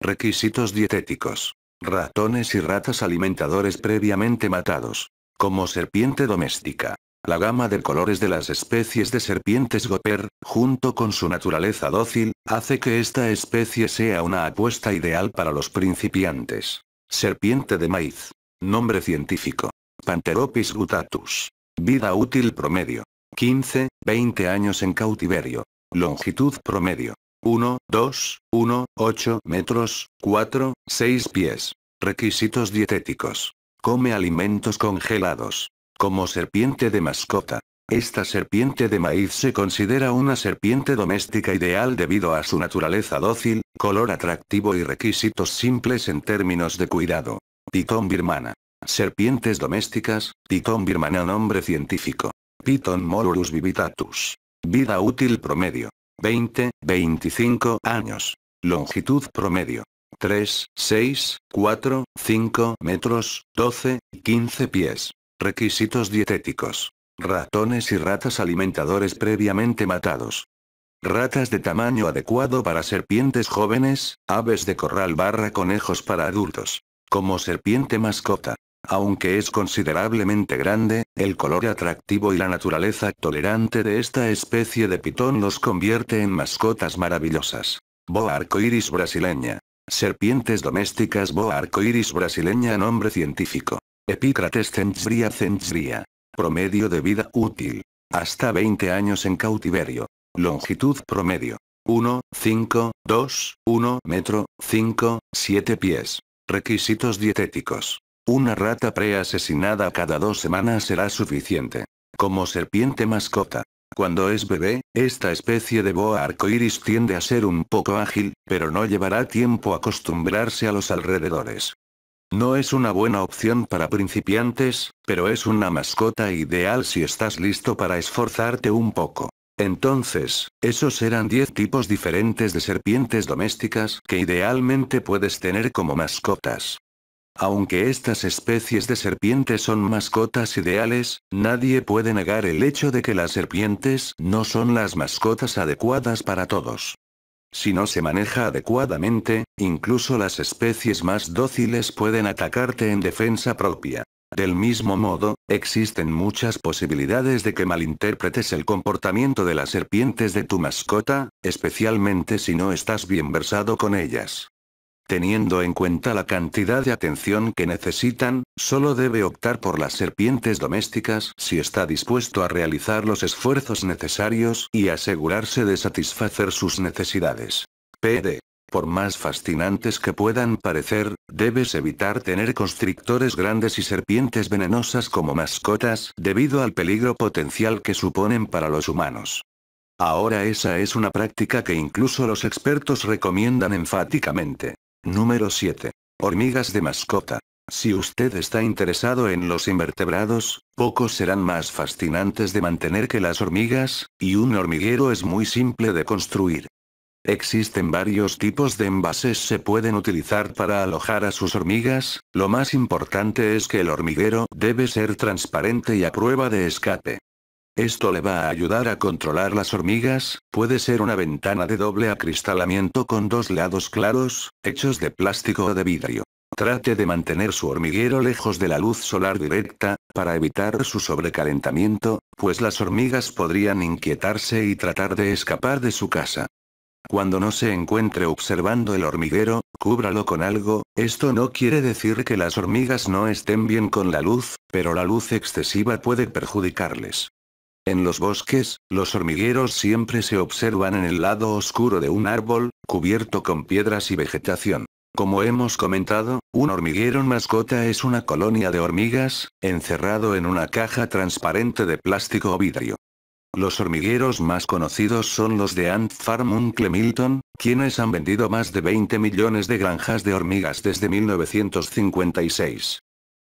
Requisitos dietéticos. Ratones y ratas alimentadores previamente matados. Como serpiente doméstica. La gama de colores de las especies de serpientes Goper, junto con su naturaleza dócil, hace que esta especie sea una apuesta ideal para los principiantes. Serpiente de maíz. Nombre científico. Panteropis gutatus. Vida útil promedio. 15, 20 años en cautiverio. Longitud promedio. 1, 2, 1, 8 metros, 4, 6 pies. Requisitos dietéticos. Come alimentos congelados. Como serpiente de mascota. Esta serpiente de maíz se considera una serpiente doméstica ideal debido a su naturaleza dócil, color atractivo y requisitos simples en términos de cuidado. Pitón birmana. Serpientes domésticas, Pitón birmana nombre científico. Pitón molurus vivitatus. Vida útil promedio. 20, 25 años. Longitud promedio. 3, 6, 4, 5 metros, 12, 15 pies. Requisitos dietéticos. Ratones y ratas alimentadores previamente matados. Ratas de tamaño adecuado para serpientes jóvenes, aves de corral barra conejos para adultos. Como serpiente mascota. Aunque es considerablemente grande, el color atractivo y la naturaleza tolerante de esta especie de pitón los convierte en mascotas maravillosas. Boa arcoiris brasileña. Serpientes domésticas Boa arcoiris brasileña nombre científico. Epícrates centría centría Promedio de vida útil. Hasta 20 años en cautiverio. Longitud promedio. 1, 5, 2, 1 metro, 5, 7 pies. Requisitos dietéticos. Una rata preasesinada cada dos semanas será suficiente. Como serpiente mascota. Cuando es bebé, esta especie de boa arcoiris tiende a ser un poco ágil, pero no llevará tiempo acostumbrarse a los alrededores. No es una buena opción para principiantes, pero es una mascota ideal si estás listo para esforzarte un poco. Entonces, esos eran 10 tipos diferentes de serpientes domésticas que idealmente puedes tener como mascotas. Aunque estas especies de serpientes son mascotas ideales, nadie puede negar el hecho de que las serpientes no son las mascotas adecuadas para todos. Si no se maneja adecuadamente, incluso las especies más dóciles pueden atacarte en defensa propia. Del mismo modo, existen muchas posibilidades de que malinterpretes el comportamiento de las serpientes de tu mascota, especialmente si no estás bien versado con ellas. Teniendo en cuenta la cantidad de atención que necesitan, solo debe optar por las serpientes domésticas si está dispuesto a realizar los esfuerzos necesarios y asegurarse de satisfacer sus necesidades. PD. Por más fascinantes que puedan parecer, debes evitar tener constrictores grandes y serpientes venenosas como mascotas, debido al peligro potencial que suponen para los humanos. Ahora esa es una práctica que incluso los expertos recomiendan enfáticamente. Número 7. Hormigas de mascota. Si usted está interesado en los invertebrados, pocos serán más fascinantes de mantener que las hormigas, y un hormiguero es muy simple de construir. Existen varios tipos de envases se pueden utilizar para alojar a sus hormigas, lo más importante es que el hormiguero debe ser transparente y a prueba de escape. Esto le va a ayudar a controlar las hormigas, puede ser una ventana de doble acristalamiento con dos lados claros, hechos de plástico o de vidrio. Trate de mantener su hormiguero lejos de la luz solar directa, para evitar su sobrecalentamiento, pues las hormigas podrían inquietarse y tratar de escapar de su casa. Cuando no se encuentre observando el hormiguero, cúbralo con algo, esto no quiere decir que las hormigas no estén bien con la luz, pero la luz excesiva puede perjudicarles. En los bosques, los hormigueros siempre se observan en el lado oscuro de un árbol, cubierto con piedras y vegetación. Como hemos comentado, un hormiguero mascota es una colonia de hormigas, encerrado en una caja transparente de plástico o vidrio. Los hormigueros más conocidos son los de Ant Farm Uncle Milton, quienes han vendido más de 20 millones de granjas de hormigas desde 1956.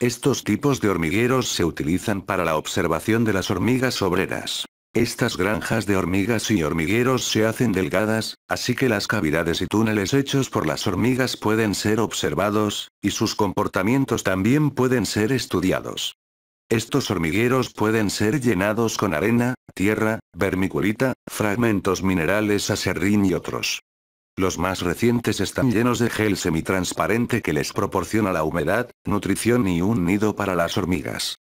Estos tipos de hormigueros se utilizan para la observación de las hormigas obreras. Estas granjas de hormigas y hormigueros se hacen delgadas, así que las cavidades y túneles hechos por las hormigas pueden ser observados, y sus comportamientos también pueden ser estudiados. Estos hormigueros pueden ser llenados con arena, tierra, vermiculita, fragmentos minerales aserrín y otros. Los más recientes están mm. llenos de gel semitransparente que les proporciona la humedad, nutrición y un nido para las hormigas.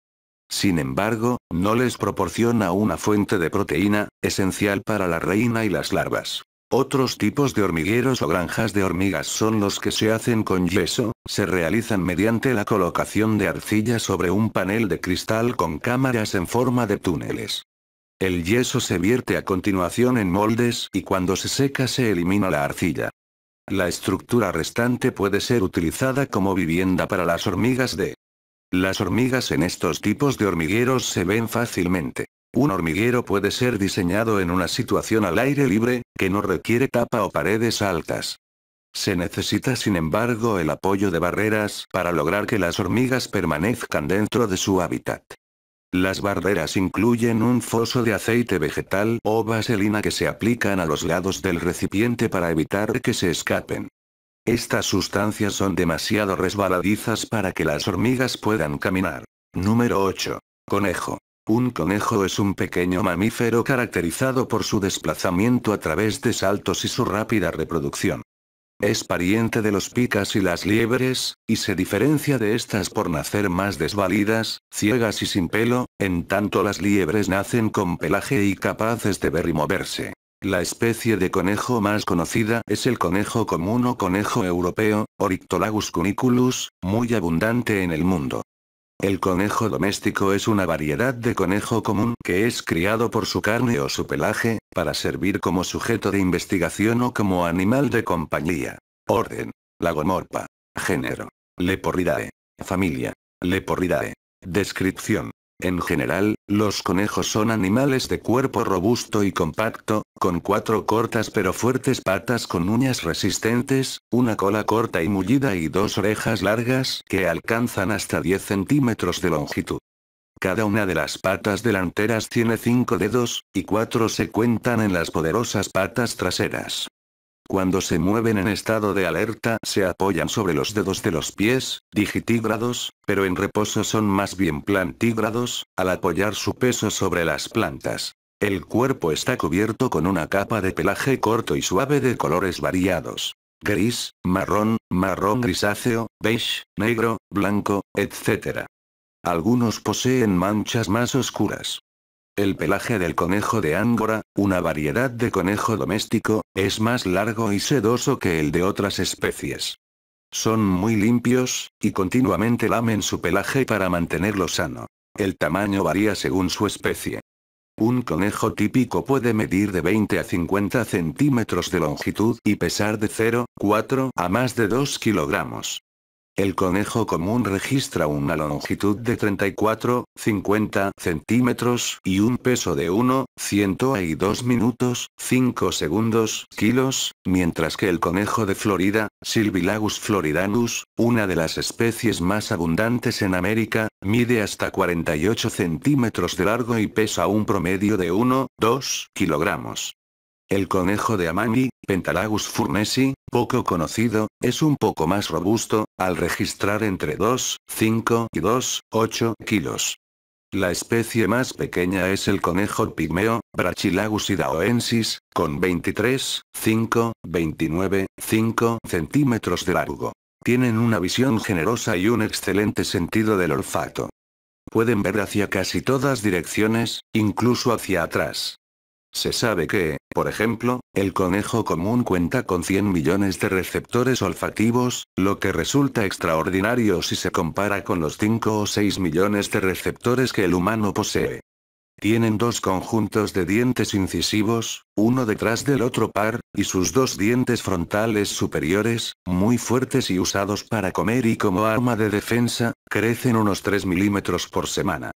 Sin embargo, no les proporciona una fuente de proteína, esencial para la reina y las larvas. Otros tipos de hormigueros o granjas de hormigas son los que se hacen con yeso, se realizan mediante la colocación de arcilla sobre un panel de cristal con cámaras en forma de túneles. El yeso se vierte a continuación en moldes y cuando se seca se elimina la arcilla. La estructura restante puede ser utilizada como vivienda para las hormigas de... Las hormigas en estos tipos de hormigueros se ven fácilmente. Un hormiguero puede ser diseñado en una situación al aire libre, que no requiere tapa o paredes altas. Se necesita sin embargo el apoyo de barreras para lograr que las hormigas permanezcan dentro de su hábitat. Las barreras incluyen un foso de aceite vegetal o vaselina que se aplican a los lados del recipiente para evitar que se escapen. Estas sustancias son demasiado resbaladizas para que las hormigas puedan caminar. Número 8. Conejo. Un conejo es un pequeño mamífero caracterizado por su desplazamiento a través de saltos y su rápida reproducción. Es pariente de los picas y las liebres, y se diferencia de estas por nacer más desvalidas, ciegas y sin pelo, en tanto las liebres nacen con pelaje y capaces de ver y moverse. La especie de conejo más conocida es el conejo común o conejo europeo, Orictolagus cuniculus, muy abundante en el mundo. El conejo doméstico es una variedad de conejo común que es criado por su carne o su pelaje, para servir como sujeto de investigación o como animal de compañía. Orden. Lagomorpa. Género. Leporridae. Familia. Leporridae. Descripción. En general, los conejos son animales de cuerpo robusto y compacto, con cuatro cortas pero fuertes patas con uñas resistentes, una cola corta y mullida y dos orejas largas que alcanzan hasta 10 centímetros de longitud. Cada una de las patas delanteras tiene cinco dedos, y cuatro se cuentan en las poderosas patas traseras. Cuando se mueven en estado de alerta se apoyan sobre los dedos de los pies, digitígrados, pero en reposo son más bien plantígrados, al apoyar su peso sobre las plantas. El cuerpo está cubierto con una capa de pelaje corto y suave de colores variados. Gris, marrón, marrón grisáceo, beige, negro, blanco, etc. Algunos poseen manchas más oscuras. El pelaje del conejo de Ángora, una variedad de conejo doméstico, es más largo y sedoso que el de otras especies. Son muy limpios, y continuamente lamen su pelaje para mantenerlo sano. El tamaño varía según su especie. Un conejo típico puede medir de 20 a 50 centímetros de longitud y pesar de 0,4 a más de 2 kilogramos. El conejo común registra una longitud de 34,50 centímetros y un peso de 1, minutos, 5 segundos, kilos, mientras que el conejo de Florida, Silvilagus floridanus, una de las especies más abundantes en América, mide hasta 48 centímetros de largo y pesa un promedio de 1,2 kilogramos. El conejo de Amami, Pentalagus furnesi, poco conocido, es un poco más robusto, al registrar entre 2, 5 y 2,8 8 kilos. La especie más pequeña es el conejo pigmeo, Brachilagus idaoensis, con 23, 5, 29, 5 centímetros de largo. Tienen una visión generosa y un excelente sentido del olfato. Pueden ver hacia casi todas direcciones, incluso hacia atrás. Se sabe que, por ejemplo, el conejo común cuenta con 100 millones de receptores olfativos, lo que resulta extraordinario si se compara con los 5 o 6 millones de receptores que el humano posee. Tienen dos conjuntos de dientes incisivos, uno detrás del otro par, y sus dos dientes frontales superiores, muy fuertes y usados para comer y como arma de defensa, crecen unos 3 milímetros por semana.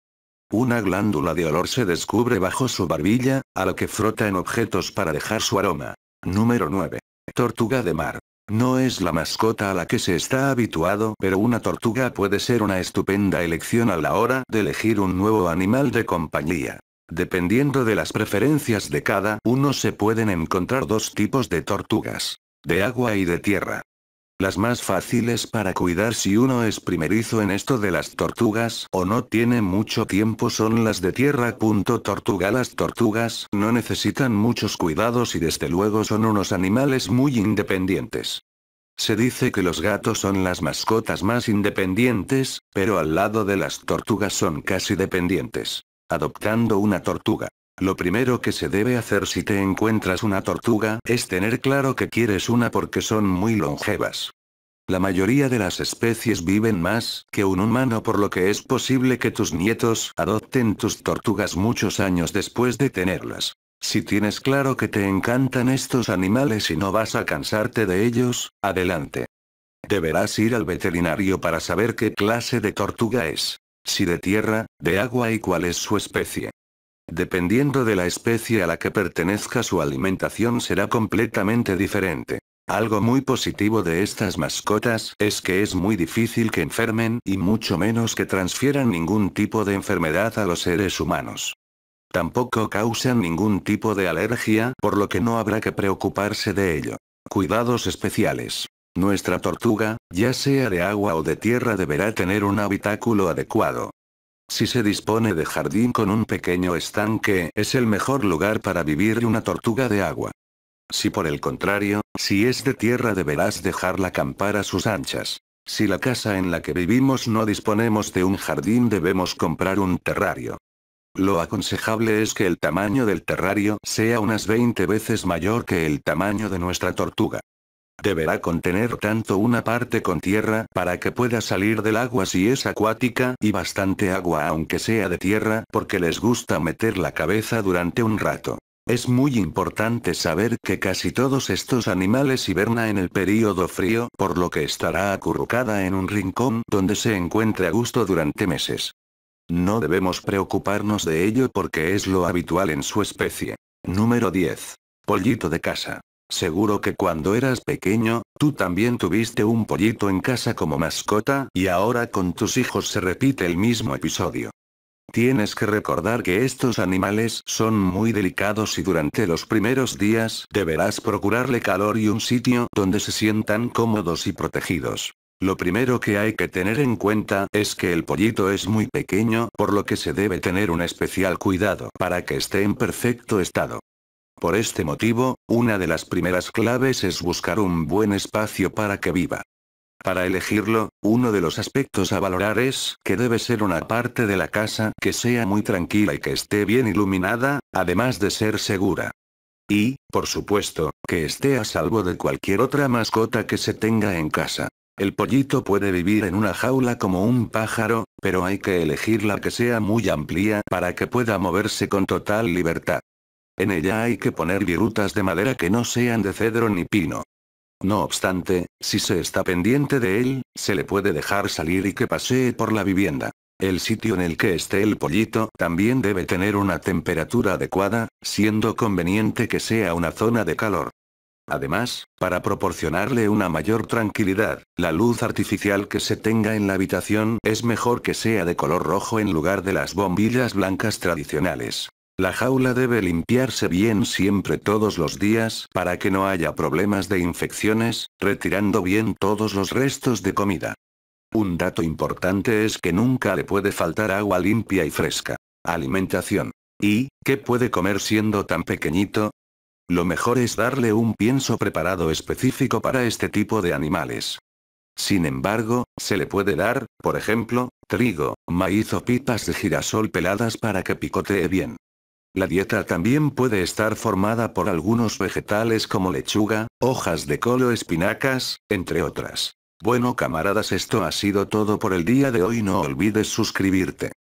Una glándula de olor se descubre bajo su barbilla, a la que frota en objetos para dejar su aroma. Número 9. Tortuga de mar. No es la mascota a la que se está habituado, pero una tortuga puede ser una estupenda elección a la hora de elegir un nuevo animal de compañía. Dependiendo de las preferencias de cada uno se pueden encontrar dos tipos de tortugas. De agua y de tierra las más fáciles para cuidar si uno es primerizo en esto de las tortugas o no tiene mucho tiempo son las de tierra. Tortuga Las tortugas no necesitan muchos cuidados y desde luego son unos animales muy independientes. Se dice que los gatos son las mascotas más independientes, pero al lado de las tortugas son casi dependientes. Adoptando una tortuga lo primero que se debe hacer si te encuentras una tortuga es tener claro que quieres una porque son muy longevas. La mayoría de las especies viven más que un humano por lo que es posible que tus nietos adopten tus tortugas muchos años después de tenerlas. Si tienes claro que te encantan estos animales y no vas a cansarte de ellos, adelante. Deberás ir al veterinario para saber qué clase de tortuga es, si de tierra, de agua y cuál es su especie. Dependiendo de la especie a la que pertenezca su alimentación será completamente diferente. Algo muy positivo de estas mascotas es que es muy difícil que enfermen y mucho menos que transfieran ningún tipo de enfermedad a los seres humanos. Tampoco causan ningún tipo de alergia, por lo que no habrá que preocuparse de ello. Cuidados especiales. Nuestra tortuga, ya sea de agua o de tierra, deberá tener un habitáculo adecuado. Si se dispone de jardín con un pequeño estanque, es el mejor lugar para vivir una tortuga de agua. Si por el contrario, si es de tierra deberás dejarla acampar a sus anchas. Si la casa en la que vivimos no disponemos de un jardín debemos comprar un terrario. Lo aconsejable es que el tamaño del terrario sea unas 20 veces mayor que el tamaño de nuestra tortuga. Deberá contener tanto una parte con tierra para que pueda salir del agua si es acuática y bastante agua aunque sea de tierra porque les gusta meter la cabeza durante un rato. Es muy importante saber que casi todos estos animales hiberna en el período frío, por lo que estará acurrucada en un rincón donde se encuentre a gusto durante meses. No debemos preocuparnos de ello porque es lo habitual en su especie. Número 10. Pollito de casa. Seguro que cuando eras pequeño, tú también tuviste un pollito en casa como mascota y ahora con tus hijos se repite el mismo episodio. Tienes que recordar que estos animales son muy delicados y durante los primeros días deberás procurarle calor y un sitio donde se sientan cómodos y protegidos. Lo primero que hay que tener en cuenta es que el pollito es muy pequeño por lo que se debe tener un especial cuidado para que esté en perfecto estado. Por este motivo, una de las primeras claves es buscar un buen espacio para que viva. Para elegirlo, uno de los aspectos a valorar es que debe ser una parte de la casa que sea muy tranquila y que esté bien iluminada, además de ser segura. Y, por supuesto, que esté a salvo de cualquier otra mascota que se tenga en casa. El pollito puede vivir en una jaula como un pájaro, pero hay que elegir la que sea muy amplia para que pueda moverse con total libertad. En ella hay que poner virutas de madera que no sean de cedro ni pino. No obstante, si se está pendiente de él, se le puede dejar salir y que pasee por la vivienda. El sitio en el que esté el pollito también debe tener una temperatura adecuada, siendo conveniente que sea una zona de calor. Además, para proporcionarle una mayor tranquilidad, la luz artificial que se tenga en la habitación es mejor que sea de color rojo en lugar de las bombillas blancas tradicionales. La jaula debe limpiarse bien siempre todos los días para que no haya problemas de infecciones, retirando bien todos los restos de comida. Un dato importante es que nunca le puede faltar agua limpia y fresca. Alimentación. ¿Y qué puede comer siendo tan pequeñito? Lo mejor es darle un pienso preparado específico para este tipo de animales. Sin embargo, se le puede dar, por ejemplo, trigo, maíz o pipas de girasol peladas para que picotee bien. La dieta también puede estar formada por algunos vegetales como lechuga, hojas de col o espinacas, entre otras. Bueno camaradas esto ha sido todo por el día de hoy no olvides suscribirte.